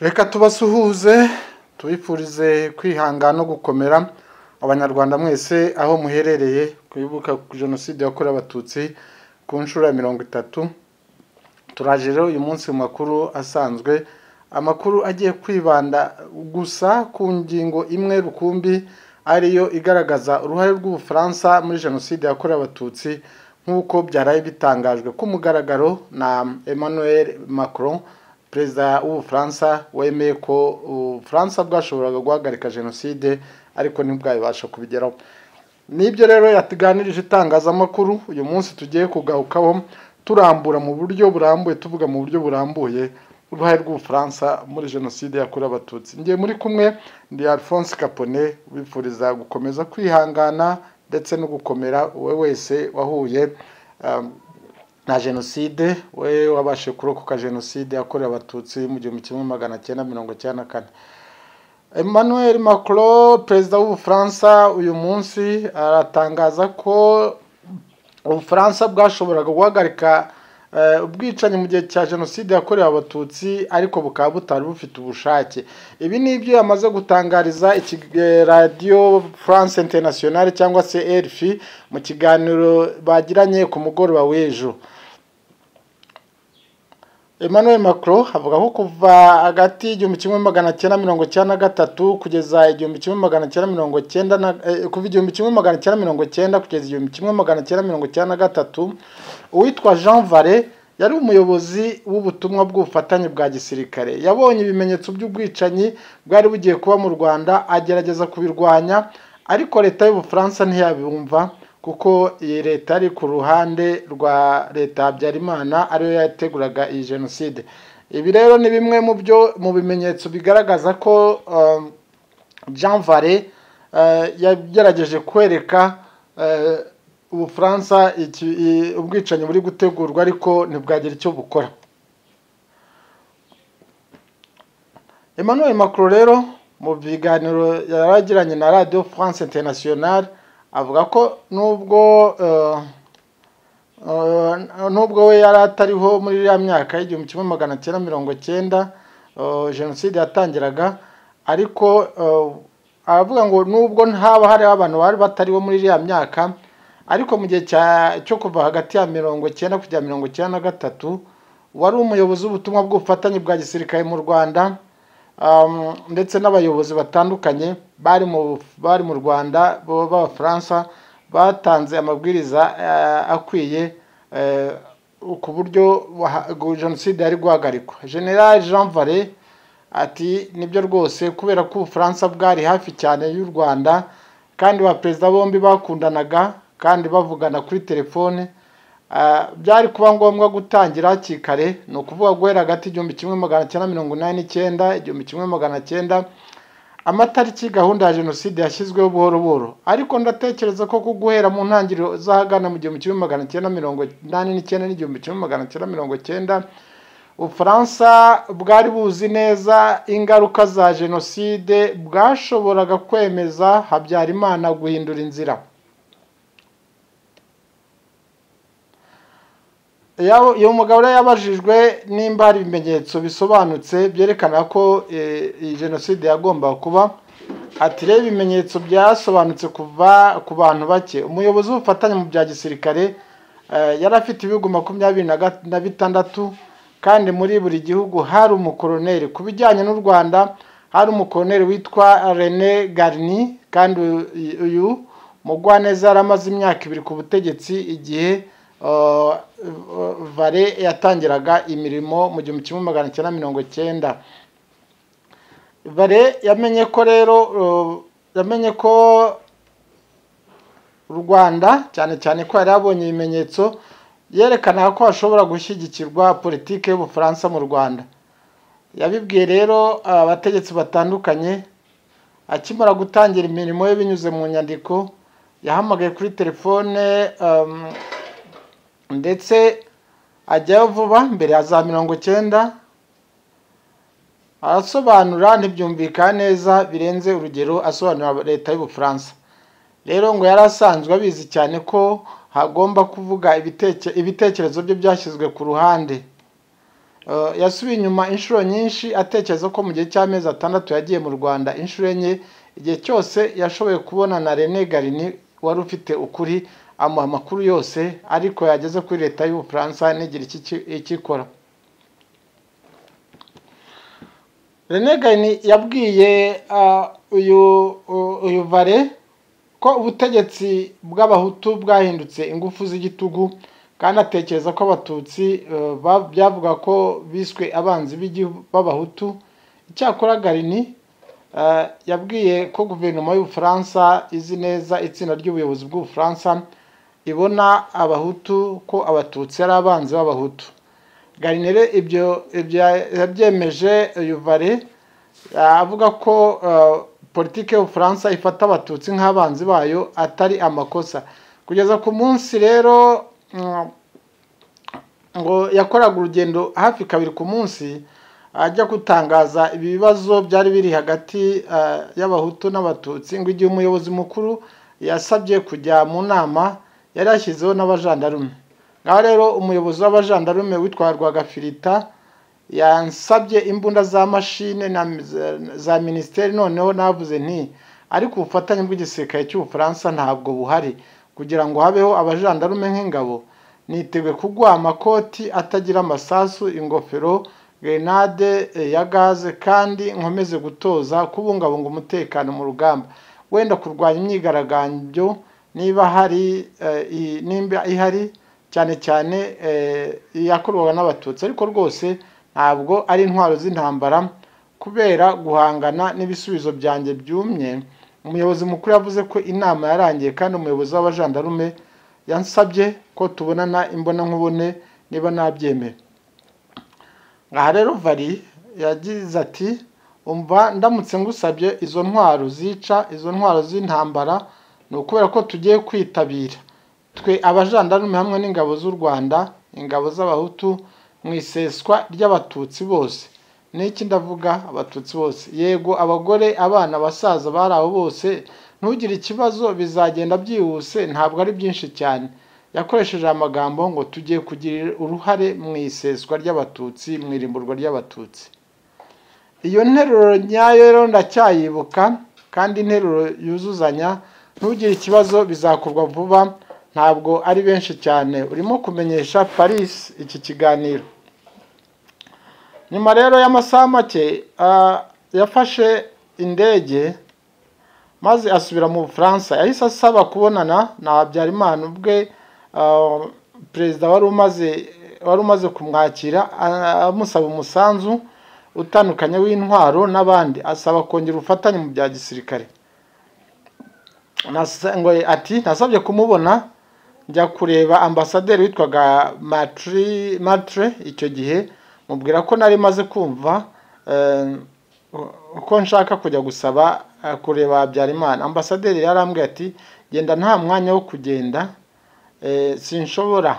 reka tubasuhuze tubifurize kwihangana no gukomera abanyarwanda mwese aho muherereye kwibuka ku jenoside yakorewe abatutsi ku nshuro ya mirongo itatu turaje rero uyu munsi mu makuru asanzwe amakuru agiye kwibanda gusa ku ngingo imwe rukumbi ariyo igaragaza uruhare rw'ubufaransa muri jenoside yakorewe abatutsi nk'uko byaraye bitangajwe ku mugaragaro na emmanuel macron perezida w'ubufaransa wemeye ko ubufaransa bwashoboraga guhagarika jenoside ariko ntibwabibasha kubigeraho nibyo rero yatuganirije itangazamakuru uyu munsi tugiye kugarukaho turambura mu buryo burambuye tuvuga mu buryo burambuye uruhare rw'ubufaransa muri jenoside yakorewe abatutsi ngiye muri kumwe ni alphonse capone wifuriza gukomeza kwihangana ndetse no gukomera wowe wese wahuye um, na jenoside we wabashe kurokoka jenoside yakorewe abatutsi mu gihumbi kimwe magana cyenda mirongo icyenda na kane emmanuel macron perezida w'ubufaransa uyu munsi aratangaza ko ubufaransa bwashoboraga guhagarika eh, ubwicanyi mu gihe cya jenoside yakorewe abatutsi ariko bukaba butari bufite ubushake ibi ni ibyo yamaze gutangariza eh, radiyo france International cyangwa se rfi mu kiganiro bagiranye ku mugoroba w'ejo Emmanuel Macron avuga ko kuva hagati y'igihumbi kimwe magana cyenda mirongo cyenda na gatatu kugeza igihumbi kimwe magana cyenda mirongo cyenda na eh, kuva igihumbi kimwe magana cyenda mirongo cyenda kugeza igihumbi kimwe magana cyenda mirongo cyenda na gatatu uwitwa Jean Vare yari umuyobozi w'ubutumwa bw'ubufatanye bwa gisirikare yabonye ibimenyetso by'ubwicanyi bwari bugiye kuba mu Rwanda agerageza kubirwanya ariko leta y'ubufaransa ntiyabumva kuko iyi leta ari ku ruhande rwa leta habyarimana ariyo yateguraga iyi jenoside ibi rero ni bimwe mu byo mu bimenyetso bigaragaza ko um, jean vare uh, yagerageje kwereka uh, ubufaransa ubwicanyi buri gutegurwa ariko ntibwagira icyo bukora emmanuel macron rero mu biganiro yaragiranye na radiyo france internationale avuga ko nubwo eh, eh, nubwo we yari atariho muri iriya myaka y'igihumbi kimwe magana cyenda mirongo cyenda eh, jenoside yatangiraga ariko aravuga ngo nubwo haba hariho abantu bari batariho muri iriya myaka ariko mu gihe cyo kuva hagati ya mirongo cyenda kugera mirongo cyenda na gatatu wari umuyobozi w'ubutumwa bw'ubufatanye bwa gisirikare mu rwanda Um, ndetse n'abayobozi batandukanye bari mu rwanda b'abafaransa batanze amabwiriza uh, akwiye uh, ku buryo jenoside yari guhagarikwa general jean vare ati nibyo rwose kubera ko ubufaransa bwari hafi cyane y'u rwanda kandi ba perezida bombi bakundanaga kandi bavugana kuri telefone Ah, byari kuba ngombwa gutangira hakiri kare ni ukuvuga guhera hagati igihumbi kimwe magana cyenda mirongo inani n'icyenda igihumbi kimwe magana cyenda amatariki gahunda ya jenoside yashyizweho buhoro buhoro ariko ndatekereza ko ku guhera mu ntangiriro z'ahagana mu gihumbi kimwe magana cyenda mirongo inani n'icyenda n'igihumbi kimwe magana cyenda mirongo cyenda ubufaransa bwari buzi neza ingaruka za jenoside bwashoboraga kwemeza habyarimana guhindura inzira iyo mugabo yabajijwe nimba hari ibimenyetso bisobanutse byerekana ko e, iyi jenoside yagombaga kuba ati reba ibimenyetso byasobanutse kuva ku bantu bake umuyobozi w'ubufatanye mu bya gisirikare e, yari afite ibihugu makumyabiri na bitandatu kandi muri buri gihugu hari umukoroneri ku bijyanye n'u rwanda hari umukoroneri witwa rene garini kandi uyu mugwaneza yari amaze imyaka ibiri ku butegetsi igihe vare yatangiraga imirimo mu gihumbi kimwe magana cyenda mirongo cyenda vare yamenye ko rero yamenye ko u rwanda cyane cyane ko yari yabonye ibimenyetso yerekana ko hashobora gushyigikirwa politiki y'ubufaransa mu rwanda yabibwiye rero abategetsi batandukanye akimara gutangira imirimo ye binyuze mu nyandiko yahamagaye kuri telefone ehm, ndetse ajyayo vuba mbere ya za mirongo icyenda arasobanura ntibyumvikana neza birenze urugero asobanura leta y'ubufaransa rero ngo yari asanzwe abizi cyane ko hagomba kuvuga ibitekerezo bye byashyizwe ku ruhande yasubiye inyuma inshuro nyinshi atekereza ko mu gihe cy'amezi atandatu yagiye mu rwanda inshuro enye igihe cyose yashoboye kubona na rene garini wari ufite ukuri amuha amakuru yose ariko yageze kuri leta y'ubufaransa ntigire icyo ikora renegani yabwiye uyu uyu vare ko ubutegetsi bw'abahutu bwahindutse ingufu z'igitugu kandi atekereza ko abatutsi e, byavuga ko biswe abanzi b'abahutu icyakora garini e, yabwiye ko guverinoma y'ubufaransa izi neza itsinda ry'ubuyobozi bw'ubufaransa ibona abahutu ko abatutsi ari abanzi b'abahutu garinere ibyo yabyemeje yuvare avuga ko uh, politiki y'ubufaransa ifata abatutsi nk'abanzi bayo atari amakosa kugeza ku munsi rero mm, ngo yakoraga urugendo hafi kabiri ku munsi ajya gutangaza ibibazo byari biri hagati uh, y'abahutu n'abatutsi ngo igihe umuyobozi mukuru yasabye kujya mu nama yari yashyizeho n'abajandarume ngaho rero umuyobozi w'abajandarume witwarwaga firita yansabye imbunda za mashine za minisiteri noneho navuze nti ariko ubufatanye bw'igisirikare cy'ubufaransa ntabwo buhari kugira ngo habeho abajandarume nk'ingabo nitewe kugwa amakoti atagira amasasu ingofero grenade eh, ya gaze kandi nkomeze gutoza kubungabunga umutekano mu rugamba wenda kurwanya imyigaragambyo niba hari eh, nimba ihari cyane cyane eh, iyakorwaga n'abatutsi ariko rwose ntabwo ari intwaro z'intambara kubera guhangana n'ibisubizo byanjye byumye umuyobozi mukuru yavuze ko inama yarangiye kandi umuyobozi w'abajandarume yansabye ko tubonana imbonankubone niba nabyemera aha rero vari yagize ati umva ndamutse ngusabye izo ntwaro zica izo ntwaro z'intambara ni ukubera ko tugiye kwitabira twe abajandarume hamwe n'ingabo z'u rwanda ingabo z'abahutu mu iseswa ry'abatutsi bose n'iki ndavuga abatutsi bose yego abagore abana abasaza bari aho bose ntugire ikibazo bizagenda byihuse ntabwo ari byinshi cyane yakoresheje amagambo ngo tugiye kugira uruhare mu iseswa ry'abatutsi mu irimburwa ry'abatutsi iyo nteruro nyayo rero ndacyayibuka kandi interuro yuzuzanya ntugire ikibazo bizakorwa vuba ntabwo ari benshi cyane urimo kumenyesha paris iki kiganiro nyuma rero y'amasaha make yafashe indege maze asubira mu bufaransa yahise asaba kubonana na habyarimana ubwe perezida wari umaze wari umaze kumwakira amusaba umusanzu utandukanye w'intwaro n'abandi asaba kongera ubufatanye mu bya gisirikare ati nasabye kumubona njya kureba ambasaderi witwaga matire icyo gihe mubwira ko nari maze kumva uko eh, nshaka kujya gusaba eh, kureba habyarimana ambasaderi yarambwiye ati genda nta mwanya wo kugenda eh, sinshobora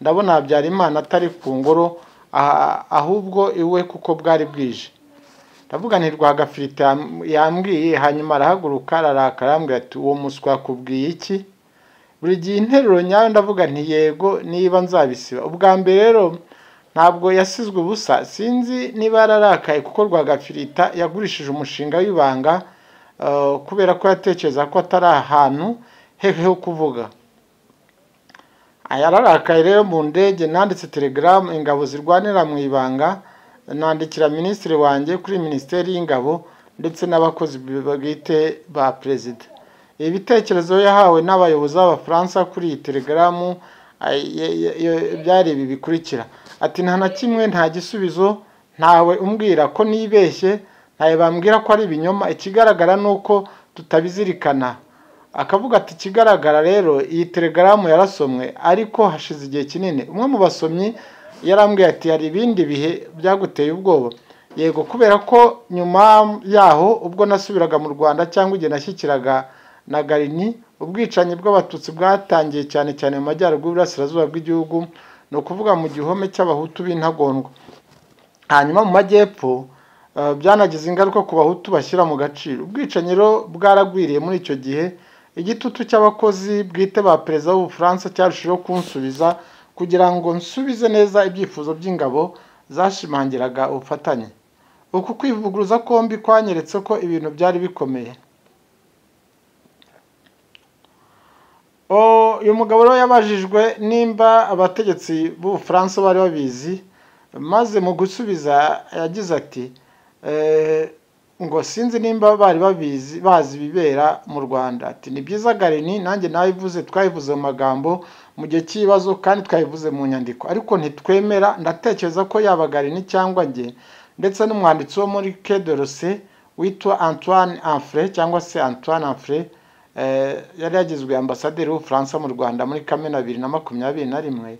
ndabona habyarimana atari ku ngoro ah, ahubwo iwe kuko bwari bwije ndavuga ni rwagafirita yambwiye hanyuma arahaguruka ararakara arambwira ati uwo muswa akubwiye iki buri gihe interuro nyayo ndavuga nti yego niba nzabisiba ubwa mbere rero ntabwo yasizwe ubusa sinzi niba yararakaye kuko rwagafirita yagurishije umushinga w'ibanga eh, kubera ko yatekereza ko atari ahantu hehe ho kuvuga yararakaye rero mu ndege nanditse telegaramu ingabo zirwanira mu ibanga nandikira minisitiri wanjye kuri minisiteri y'ingabo ndetse n'abakozi bwite ba perezida ibitekerezo yahawe n'abayobozi b'abafaransa kuri iyi telegaramu byari ibi bikurikira ati nta na kimwe nta gisubizo ntawe umbwira ko nibeshye ntawe bambwira ko ari ibinyoma ikigaragara ni uko tutabizirikana akavuga ati ikigaragara rero iyi telegaramu yarasomwe ariko hashize igihe kinini umwe mu basomyi yarambwiye ati hari ibindi bihe byaguteye ubwoba yego kubera ko nyuma yaho ubwo nasubiraga mu rwanda cyangwa igihe nashyikiraga na garini ubwicanyi bw'abatutsi bwatangiye cyane cyane mu majyaruguru y'uburasirazuba bw'igihugu ni ukuvuga mu gihome cy'abahutu b'intagondwa hanyuma mu majyepfo eh, byanagize ingaruka ku bahutu bashyira mu gaciro ubwicanyi rero bwaragwiriye muri icyo gihe igitutu cy'abakozi bwite ba perezida w'ubufaransa cyarushijeho kunsubiza kugira ngo nsubize neza ibyifuzo by'ingabo zashimangiraga ubufatanye. Uku kwivuguruza kombi kwanyeretse ko ibintu byari bikomeye. uyu mugabo rero yabajijwe nimba abategetsi b'Ubufaransa bari babizi maze mu gusubiza yagize ati eh, ngo sinzi nimba bari babizi bazi ibibera mu rwanda ati ni byiza garini nanjye nabivuze twabivuze mu magambo mu gihe cy'ibibazo kandi twabivuze mu nyandiko ariko ntitwemera ndatekereza ko yaba garini cyangwa njye ndetse n'umwanditsi wo muri kedorose witwa antoine anfre cyangwa se antoine anfre eh, yari yagizwe ambasaderi w'ubufaransa mu rwanda muri kamena bibiri na makumyabiri na rimwe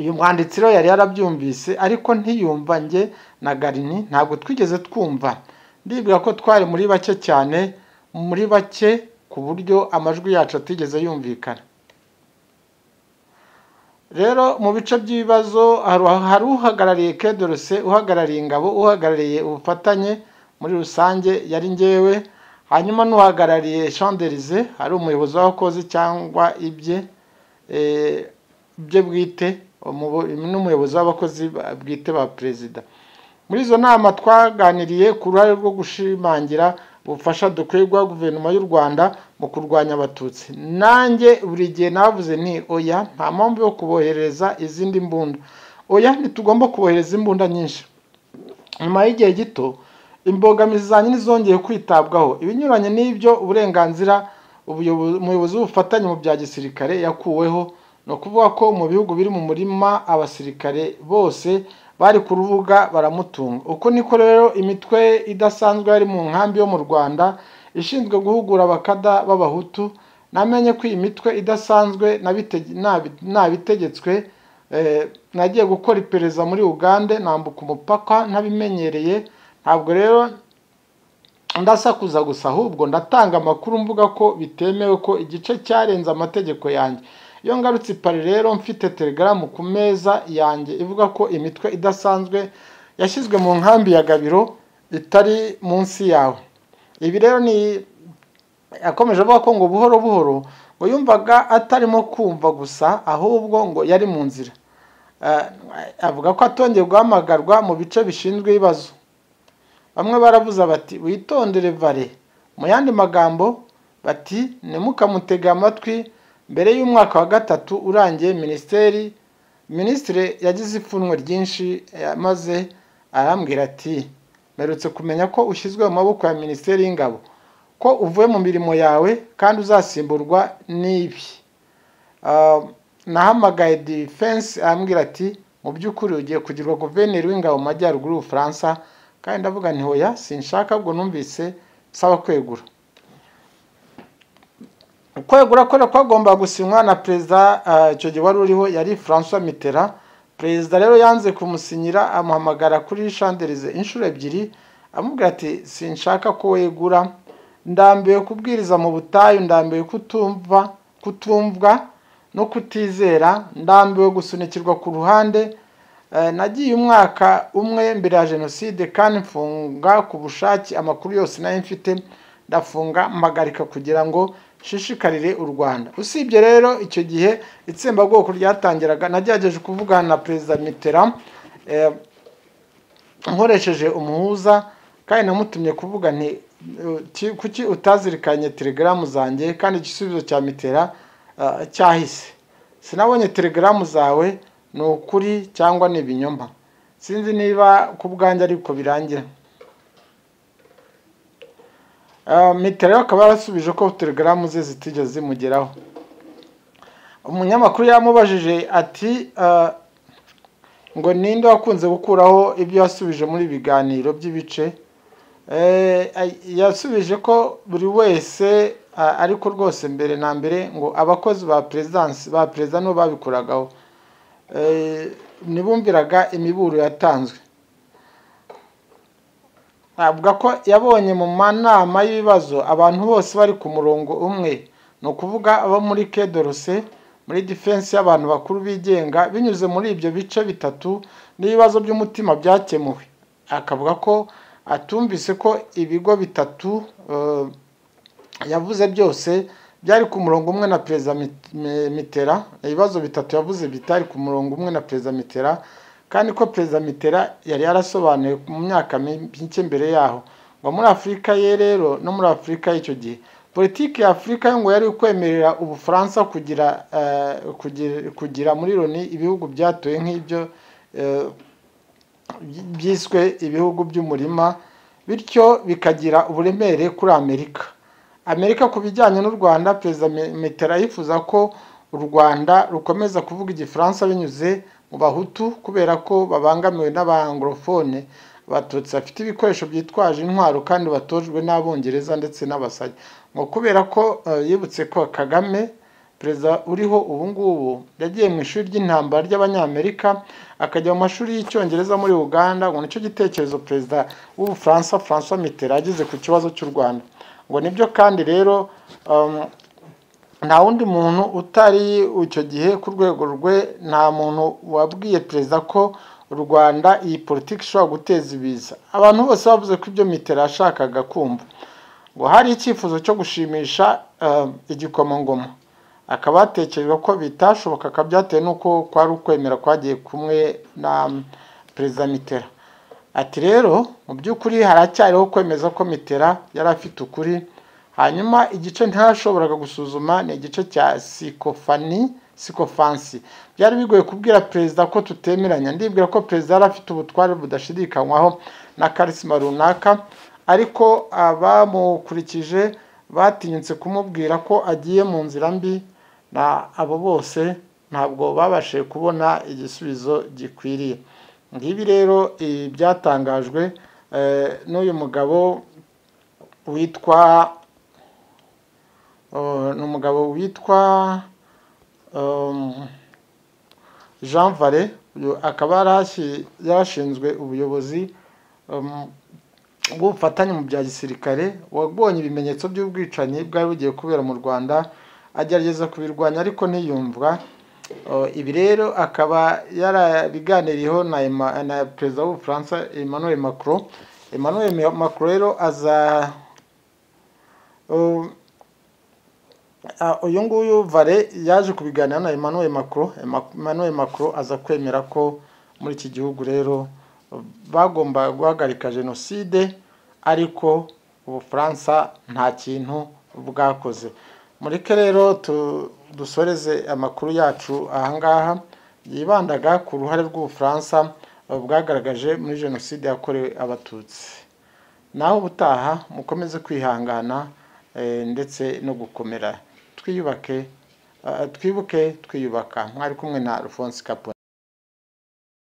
uyu mwanditsi rero yari yarabyumvise ariko ntiyumva njye na garini ntabwo twigeze twumva ndibwira ko twari muri bake cyane muri bake ku buryo amajwi yacu atigeze yumvikana rero mu bice by'ibibazo hari uhagarariye kedorose uhagarariye ingabo uhagarariye ubufatanye muri rusange yari ngewe hanyuma n'uhagarariye shanderize ari umuyobozi w'abakozi cyangwa ibye eh, bye bwite n'umuyobozi w'abakozi bwite ba perezida muri izo nama twaganiriye ku ruhare rwo gushimangira ubufasha dukwiye guha guverinoma y'u rwanda mu kurwanya abatutsi nanjye buri gihe navuze ni oya nta mpamvu yo kubohereza izindi mbunda oya ntitugomba kubohereza imbunda nyinshi nyuma y'igihe gito imbogamizi za nyine kwitabwaho ibinyuranye n'ibyo uburenganzira umuyobozi w'ubufatanye mu bya gisirikare yakuweho ni ukuvuga ko mu bihugu biri mu murima abasirikare bose bari ku rubuga baramutunga uko niko rero imitwe idasanzwe yari mu nkambi yo mu rwanda ishinzwe guhugura abakada b'abahutu namenye ko iyi mitwe idasanzwe nabitegetswe eh, nagiye gukora iperereza muri uganda nambuka umupaka ntabimenyereye ntabwo rero ndasakuza gusa ahubwo ndatanga amakuru mvuga ko bitemewe ko igice cyarenze amategeko yanjye Iyo ngarutse i Paris rero mfite telegaramu ku meza yanjye ivuga ko imitwe idasanzwe yashyizwe mu nkambi ya gabiro itari munsi yawe ibi rero ni yakomeje avuga ko ngo buhoro buhoro ngo yumvaga atarimo kumva gusa ahubwo ngo yari mu nzira eh, avuga ko atongeye guhamagarwa mu bice bishinzwe ibibazo bamwe baravuze bati witondere vare mu yandi magambo bati ntimukamutege amatwi mbere y'umwaka wa gatatu urangiye minisiteri minisitiri yagize ipfunwe ryinshi maze arambwira ati mperutse kumenya ko ushyizwe mu maboko ya minisiteri y'ingabo ko uvuye mu mirimo yawe kandi uzasimburwa n'ibi ah, nahamagaye defense arambwira ati mu by'ukuri ugiye kugirwa guverineri w'ingabo mu majyaruguru y'ubufaransa kandi ndavuga ntihoya sinshaka ubwo numvise nsaba kwegura kwegura kubera ko agomba gusinywa na perezida eh, icyo gihe wari uriho yari francois mitera perezida rero yanze kumusinyira amuhamagara kuri chandelize inshuro ebyiri amubwira ati sinshaka ko wegura ndambiwe kubwiriza mu butayu ndambiwe kutumva kutumvwa no kutizera ndambiwe gusunikirwa ku ruhande eh, nagiye umwaka umwe mbere ya jenoside kandi mfunga ku bushake amakuru yose nayo mfite ndafunga mpagarika kugira ngo ishishikarire u rwanda usibye rero icyo gihe itsembabwoko ryatangiraga nagerageje kuvugana na perezida mitera eh, nkoresheje umuhuza kandi namutumye kuvuga nti kuki utazirikanye telegaramu zanjye kandi igisubizo cya mitera eh, cyahise sinabonye telegaramu zawe ni ukuri cyangwa ni ibinyoma sinzi niba ku bwanjye ariko birangira Ehm, metero akaba yarasubije ko telegaramu ze zitigeze zimugeraho umunyamakuru yamubajije ati ehm, ngo ninde wakunze gukuraho ibyo yasubije muri ibiganiro by'ibice ehm, yasubije ko buri wese ariko rwose mbere na mbere ngo abakozi ba perezidansi ba perezida nibo babikoragaho ntibumviraga imiburo yatanzwe avuga ko yabonye mu manama y'ibibazo abantu bose bari ku murongo umwe ni ukuvuga abo muri kedorose muri defense y'abantu bakuru bigenga binyuze muri ibyo bice bitatu n'ibibazo by'umutima byakemuwe akavuga ko atumvise ko ibigo bitatu eh, yavuze byose byari ku murongo umwe na perezida mitera ibibazo bitatu yavuze bitari ku murongo umwe na perezida mitera kandi ko perezida mitera yari yarasobanuye mu myaka mike mbere yaho ngo muri afurika ye rero no muri afurika y'icyo gihe politiki ya afurika ngo yari ukwemerera ubufaransa eh, kugira kugira muri loni ibihugu byatuye nk'ibyo eh, byiswe ibihugu by'umurima bityo bikagira uburemere kuri amerika amerika ku bijyanye n'u rwanda perezida mitera yifuza ko u rwanda rukomeza kuvuga igifaransa binyuze mu bahutu kubera ko babangamiwe n'abangorofone batutsi bafite ibikoresho byitwaje intwaro kandi batojwe n'abongereza ndetse n'abasajya ngo kubera ko eh, yibutse ko kagame perezida uriho ubu ngubu yagiye mu ishuri ry'intambara ry'abanyamerika akajya mu mashuri y'icyongereza muri uganda ngo nicyo gitekerezo perezida w'ubufaransa francois mitterand ageze ku kibazo cy'u rwanda ngo nibyo kandi rero eh, nta wundi muntu utari icyo gihe ku rwego rwe nta muntu wabwiye perezida ko u rwanda iyi politiki ishobora guteza ibiza abantu bose bavuze ko ibyo mitera yashakaga kumva ngo hari icyifuzo cyo gushimisha eh, igikomangoma akaba yatekereza ko bitashoboka byatewe n'uko kwari ukwemera kwagiye kumwe na mm, perezida mitera ati rero mu by'ukuri haracyariho kwemeza ko mitera yari afite ukuri hanyuma igice ntashoboraga gusuzuma ni igice cya sikofani sikofansi byari bigoye kubwira perezida ko tutemeranya ndibwira ko perezida yari afite ubutware budashidikanywaho na karisima runaka ariko abamukurikije batinyutse kumubwira ko agiye mu nzira mbi na abo bose ntabwo babashije kubona igisubizo gikwiriye ngibi rero ibyatangajwe eh, eh, n'uyu mugabo witwa ni umugabo witwa um, jean vare akaba yarashinzwe ubuyobozi um, bw'ubufatanye mu bya gisirikare wabonye ibimenyetso by'ubwicanyi bwari bugiye kubera mu rwanda agerageza kubirwanya ariko ntiyumvwa uh, ibi rero akaba yarabiganiriyeho na perezida w'ubufaransa emmanuel macron emmanuel macron rero aza um, Ah, uyu nguyu vare yaje kubiganira na emmanuel macron emmanuel macron aza kwemera ko muri iki gihugu rero bagomba guhagarika jenoside ariko ubufaransa nta kintu bwakoze mureke rero dusoreze amakuru yacu ahangaha yibandaga ku ruhare rw'ubufaransa bwagaragaje muri jenoside yakorewe abatutsi naho ubutaha mukomeze kwihangana eh, ndetse no gukomera tukiyubake tukwibuke twiyubaka mwari kumwe na alphonse kapo